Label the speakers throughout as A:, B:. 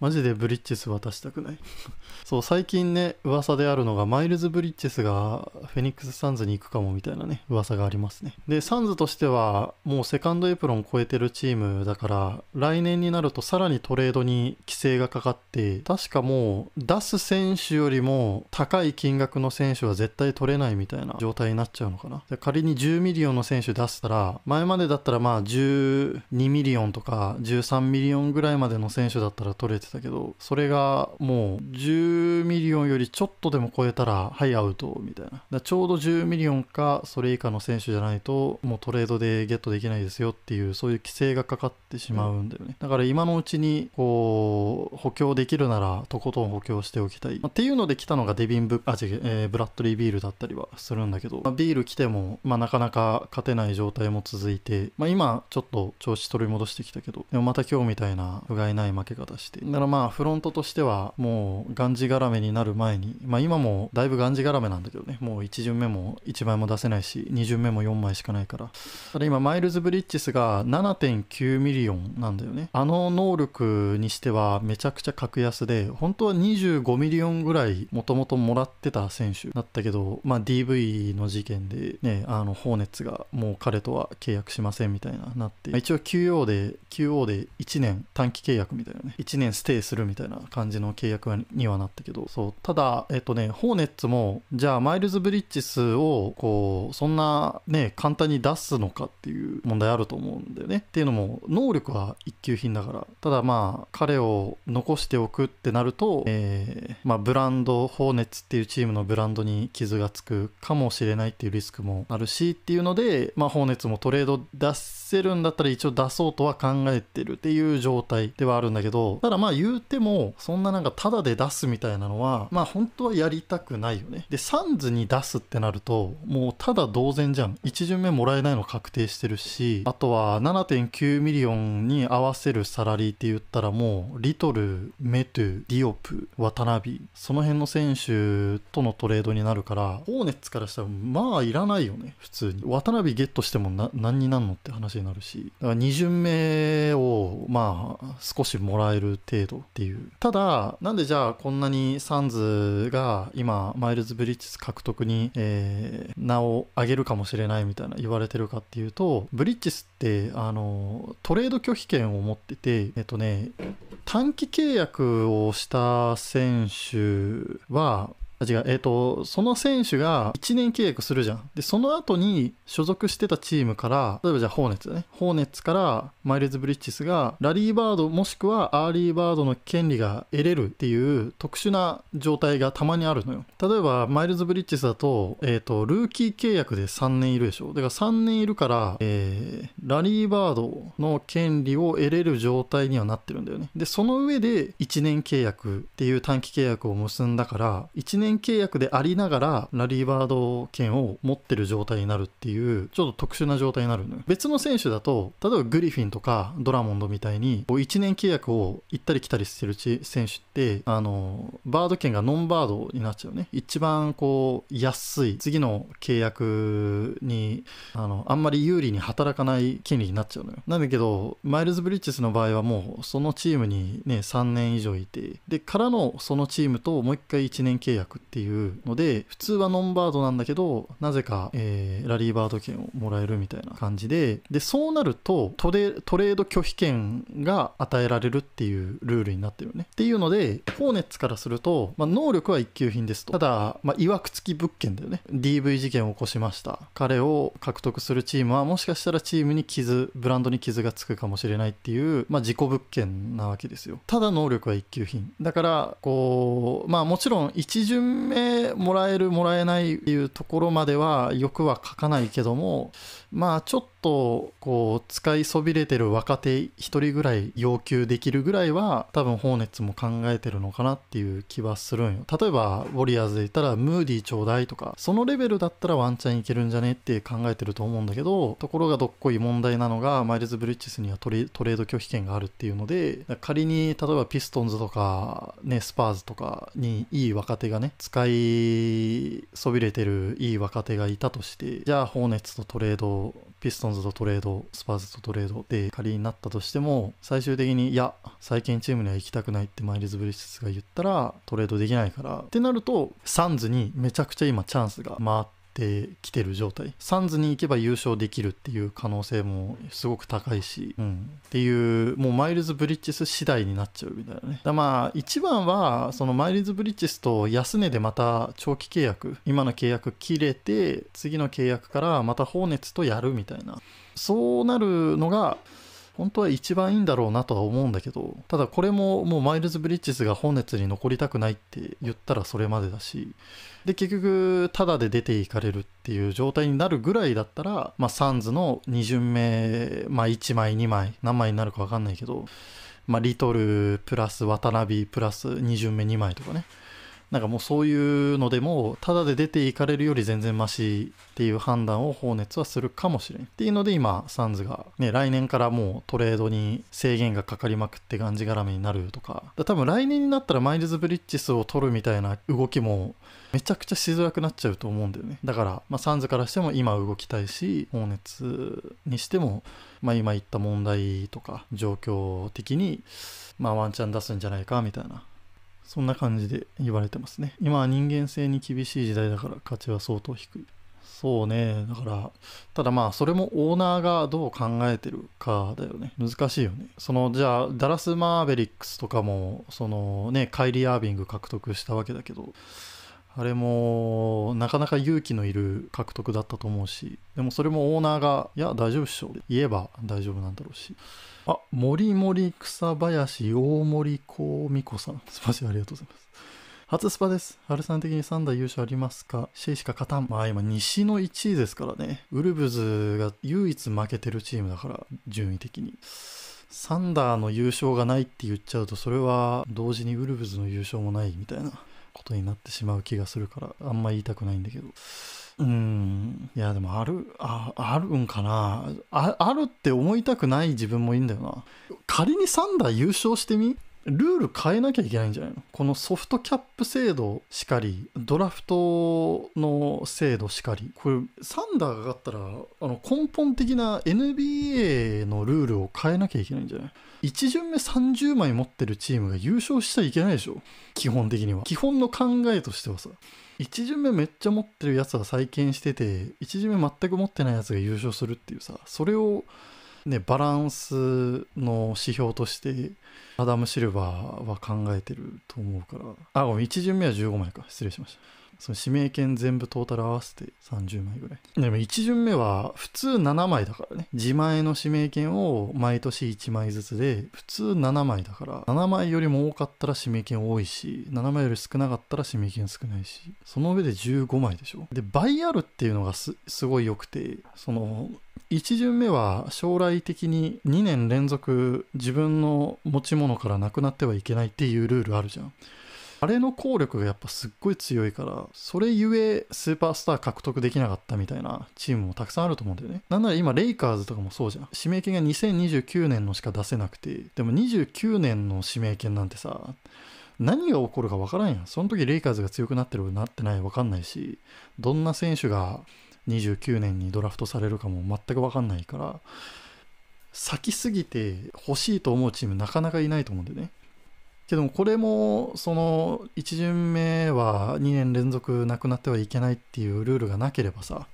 A: マジでブリッジス渡したくない そう最近ね噂であるのがマイルズ・ブリッジスがフェニックス・サンズに行くかもみたいなね噂がありますねでサンズとしてはもうセカンドエプロン超えてるチームだから来年になるとさらにトレードに規制がかかって確かもう出す選手よりも高い金額の選手は絶対取れないみたいな状態になっちゃうのかな仮に10ミリオンの選手出したら前までだったらまあ12ミリオンとか13ミリオンぐらいまでの選手だったら取れててたけどそれがもう10ミリオンよりちょっとでも超えたらはいアウトみたいなちょうど10ミリオンかそれ以下の選手じゃないともうトレードでゲットできないですよっていうそういう規制がかかってしまうんだよねだから今のうちにこう補強できるならとことん補強しておきたい、まあ、っていうので来たのがデビンブ・あ違う、えー、ブラッドリー・ビールだったりはするんだけど、まあ、ビール来ても、まあ、なかなか勝てない状態も続いて、まあ、今ちょっと調子取り戻してきたけどでもまた今日みたいな不甲斐ない負け方してだからまあフロントとしてはもうがんじがらめになる前に、まあ、今もだいぶがんじがらめなんだけどねもう1巡目も1枚も出せないし2巡目も4枚しかないからただ今マイルズ・ブリッジスが7.9ミリオンなんだよねあの能力にしてはめちゃくちゃ格安で本当は25ミリオンぐらいもともともらってた選手だったけど、まあ、DV の事件でねあのホーネッツがもう彼とは契約しませんみたいななって、一応 QO で QO で1年短期契約みたいなね1年テイするみたいな感じの契約にはなったけどそうただえっとねホーネッツもじゃあマイルズ・ブリッジスをこうそんなね簡単に出すのかっていう問題あると思うんだよねっていうのも能力は一級品だからただまあ彼を残しておくってなると、えー、まあ、ブランドホーネッツっていうチームのブランドに傷がつくかもしれないっていうリスクもあるしっていうので、まあ、ホーネッツもトレード出せるんだったら一応出そうとは考えてるっていう状態ではあるんだけどただまあ言うても、そんななんかタダで出すみたいなのは、まあ本当はやりたくないよね。で、サンズに出すってなると、もうただ同然じゃん。1巡目もらえないの確定してるし、あとは7.9ミリオンに合わせるサラリーって言ったらもう、リトル、メトゥ、ディオプ、渡辺、その辺の選手とのトレードになるから、ホーネッツからしたら、まあいらないよね、普通に。渡辺ゲットしてもな何になんのって話になるし、だから2巡目を、まあ、少しもらえる程度っていう。ただ、なんでじゃあこんなにサンズが今、マイルズ・ブリッジス獲得に、えー、名を挙げるかもしれないみたいな言われてるかっていうと、ブリッジスって、あの、トレード拒否権を持ってて、えっとね、短期契約をした選手は、違う、えー、と、その選手が1年契約するじゃん。で、その後に所属してたチームから、例えばじゃあ、ホーネッツね。ホーネッツからマイルズ・ブリッジスが、ラリーバードもしくはアーリーバードの権利が得れるっていう特殊な状態がたまにあるのよ。例えば、マイルズ・ブリッジスだと、えー、と、ルーキー契約で3年いるでしょ。だから3年いるから、えー、ラリーバードの権利を得れる状態にはなってるんだよね。で、その上で1年契約っていう短期契約を結んだから、1年年契約でありながら、ラリーバード権を持ってる状態になるっていう、ちょっと特殊な状態になるのよ。別の選手だと、例えばグリフィンとかドラモンドみたいに、1年契約を行ったり来たりしてる選手って、あの、バード権がノンバードになっちゃうね。一番こう、安い、次の契約に、あの、あんまり有利に働かない権利になっちゃうのよ。なんだけど、マイルズ・ブリッジスの場合はもう、そのチームにね、3年以上いて、で、からのそのチームともう一回1年契約っていうので普通はノンバードなんだけどなぜか、えー、ラリーバード券をもらえるみたいな感じででそうなるとトレード拒否権が与えられるっていうルールになってるねっていうのでホーネッツからすると、まあ、能力は一級品ですとただ、まあ、曰くつき物件だよね DV 事件を起こしました彼を獲得するチームはもしかしたらチームに傷ブランドに傷がつくかもしれないっていう、まあ、自己物件なわけですよただ能力は一級品だからこうまあもちろん一巡目もらえるもらえないっていうところまでは欲は書かないけどもまあちょっとこう使いそびれてる若手一人ぐらい要求できるぐらいは多分ホーネッツも考えてるのかなっていう気はするんよ例えばウォリアーズで言ったらムーディーちょうだいとかそのレベルだったらワンチャンいけるんじゃねって考えてると思うんだけどところがどっこい問題なのがマイルズ・ブリッジスにはトレトレード拒否権があるっていうので仮に例えばピストンズとかねスパーズとかにいい若手がね使いそびれてるいい若手がいたとしてじゃあホーネッツとトレードピストンズとトレード、スパーズとトレードで仮になったとしても、最終的に、いや、最近チームには行きたくないってマイルズ・ブリッスが言ったら、トレードできないから、ってなると、サンズにめちゃくちゃ今チャンスが回ってってきてる状態サンズに行けば優勝できるっていう可能性もすごく高いし、うん、っていうもうマイルズ・ブリッジス次第になっちゃうみたいなねだまあ一番はそのマイルズ・ブリッジスと安値でまた長期契約今の契約切れて次の契約からまた放熱とやるみたいなそうなるのが本当は一番いいんだろうなとは思うんだけど、ただこれももうマイルズ・ブリッジスが本熱に残りたくないって言ったらそれまでだし、で、結局、ただで出ていかれるっていう状態になるぐらいだったら、まあ、サンズの2巡目、まあ、1枚、2枚、何枚になるか分かんないけど、まあ、リトルプラス渡辺プラス2巡目2枚とかね。なんかもうそういうのでも、ただで出ていかれるより全然マシっていう判断を放熱はするかもしれん。っていうので今、サンズがね、来年からもうトレードに制限がかかりまくってがんじがらめになるとか、だ多分来年になったらマイルズ・ブリッジスを取るみたいな動きもめちゃくちゃしづらくなっちゃうと思うんだよね。だから、まあ、サンズからしても今動きたいし、放熱にしても、まあ、今言った問題とか状況的に、まあ、ワンチャン出すんじゃないかみたいなそんな感じで言われてますね。今は人間性に厳しい時代だから価値は相当低い。そうね。だから、ただまあ、それもオーナーがどう考えてるかだよね。難しいよね。その、じゃあ、ダラス・マーベリックスとかも、そのね、カイリー・アービング獲得したわけだけど、あれもなかなか勇気のいる獲得だったと思うしでもそれもオーナーが「いや大丈夫っしょ」言えば大丈夫なんだろうしあ森森草林大森幸美子さんすばしありがとうございます初スパです。春さん的に3打優勝ありますかシェイしか勝たん。まあ今西の1位ですからね。ウルブズが唯一負けてるチームだから、順位的に。サンダーの優勝がないって言っちゃうと、それは同時にウルブズの優勝もないみたいなことになってしまう気がするからあんま言いたくないんだけどうんいやでもあるああるんかなああるって思いたくない自分もいいんだよな仮にサンダー優勝してみルール変えなきゃいけないんじゃないのこのソフトキャップ制度しかり、ドラフトの制度しかり、これ、サンダーが上がったら、あの根本的な NBA のルールを変えなきゃいけないんじゃない1巡目30枚持ってるチームが優勝しちゃいけないでしょ基本的には基本の考えとしてはさ1巡目めっちゃ持ってるやつは再建してて1巡目全く持ってないやつが優勝するっていうさそれをねバランスの指標としてアダム・シルバーは考えてると思うからあごめん1巡目は15枚か失礼しましたその指名権全部トータル合わせて30枚ぐらい。でも1巡目は普通7枚だからね。自前の指名権を毎年1枚ずつで、普通7枚だから、7枚よりも多かったら指名権多いし、7枚より少なかったら指名権少ないし、その上で15枚でしょ。で、倍あるっていうのがすごい良くて、その、1巡目は将来的に2年連続自分の持ち物からなくなってはいけないっていうルールあるじゃん。あれの効力がやっぱすっごい強いから、それゆえスーパースター獲得できなかったみたいなチームもたくさんあると思うんだよね。なんなら今レイカーズとかもそうじゃん。指名権が2029年のしか出せなくて、でも29年の指名権なんてさ、何が起こるか分からんやん。その時レイカーズが強くなってるなってない分かんないし、どんな選手が29年にドラフトされるかも全く分かんないから、先すぎて欲しいと思うチームなかなかいないと思うんでね。けどもこれもその1巡目は2年連続なくなってはいけないっていうルールがなければさ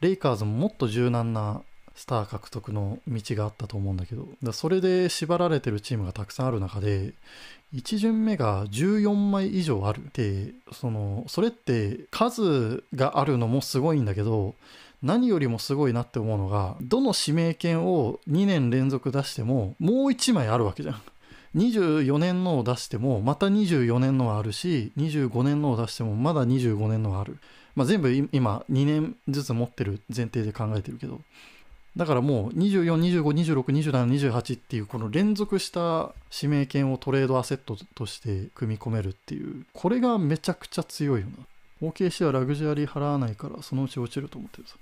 A: レイカーズももっと柔軟なスター獲得の道があったと思うんだけどだそれで縛られてるチームがたくさんある中で1巡目が14枚以上あるってそのそれって数があるのもすごいんだけど何よりもすごいなって思うのがどの指名権を2年連続出してももう1枚あるわけじゃん。24年のを出してもまた24年のはあるし25年のを出してもまだ25年のはある、まあ、全部今2年ずつ持ってる前提で考えてるけどだからもう2425262728っていうこの連続した指名権をトレードアセットとして組み込めるっていうこれがめちゃくちゃ強いよな OKC はラグジュアリー払わないからそのうち落ちると思ってるさ、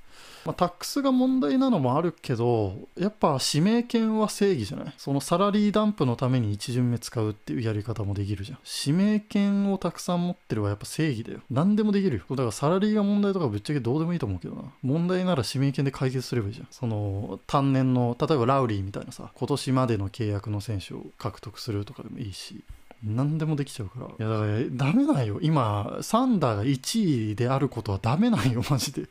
A: まあ、タックスが問題なのもあるけどやっぱ指名権は正義じゃないそのサラリーダンプのために1巡目使うっていうやり方もできるじゃん指名権をたくさん持ってるはやっぱ正義だよ何でもできるよだからサラリーが問題とかぶっちゃけどうでもいいと思うけどな問題なら指名権で解決すればいいじゃんその単年の例えばラウリーみたいなさ今年までの契約の選手を獲得するとかでもいいし何でもできちゃうからいやだからダメだよ今サンダーが1位であることはダメなんよマジで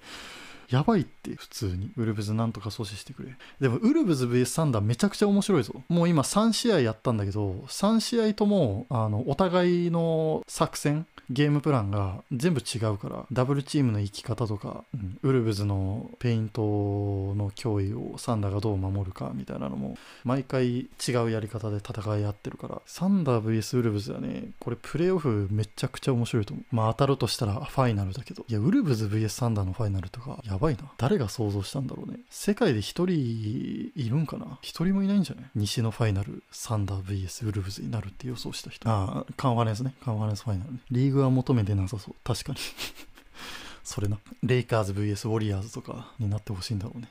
A: やばいって普通にウルブズなんとか阻止してくれでもウルブズ VS サンダーめちゃくちゃ面白いぞもう今3試合やったんだけど3試合ともあのお互いの作戦ゲームプランが全部違うからダブルチームの生き方とか、うん、ウルブズのペイントの脅威をサンダーがどう守るかみたいなのも毎回違うやり方で戦い合ってるからサンダー VS ウルブズはねこれプレーオフめちゃくちゃ面白いと思うまあ当たるとしたらファイナルだけどいやウルブズ VS サンダーのファイナルとかややばいな。誰が想像したんだろうね。世界で一人いるんかな一人もいないんじゃない西のファイナル、サンダー VS ウルフズになるって予想した人。ああ、カンファレンスね。カンファレンスファイナルね。リーグは求めてなさそう。確かに それな。レイカーズ VS ウォリアーズとかになってほしいんだろうね。